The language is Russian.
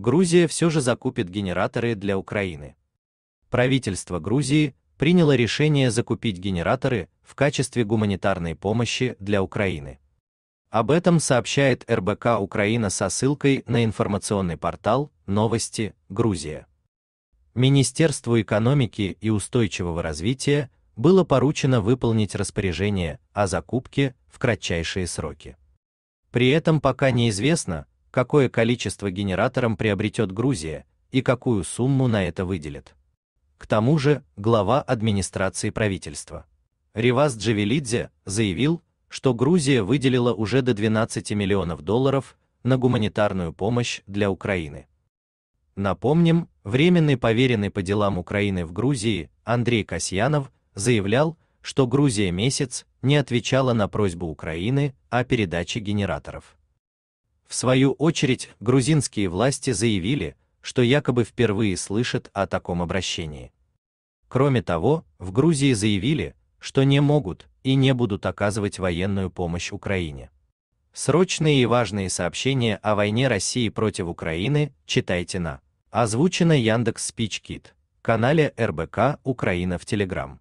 Грузия все же закупит генераторы для Украины. Правительство Грузии приняло решение закупить генераторы в качестве гуманитарной помощи для Украины. Об этом сообщает РБК Украина со ссылкой на информационный портал «Новости. Грузия». Министерству экономики и устойчивого развития было поручено выполнить распоряжение о закупке в кратчайшие сроки. При этом пока неизвестно, какое количество генератором приобретет Грузия и какую сумму на это выделит. К тому же, глава администрации правительства Ривас Джавелидзе заявил, что Грузия выделила уже до 12 миллионов долларов на гуманитарную помощь для Украины. Напомним, временный поверенный по делам Украины в Грузии Андрей Касьянов заявлял, что Грузия месяц не отвечала на просьбу Украины о передаче генераторов. В свою очередь, грузинские власти заявили, что якобы впервые слышат о таком обращении. Кроме того, в Грузии заявили, что не могут и не будут оказывать военную помощь Украине. Срочные и важные сообщения о войне России против Украины читайте на озвучено Яндекс Спичкит, канале РБК Украина в Телеграм.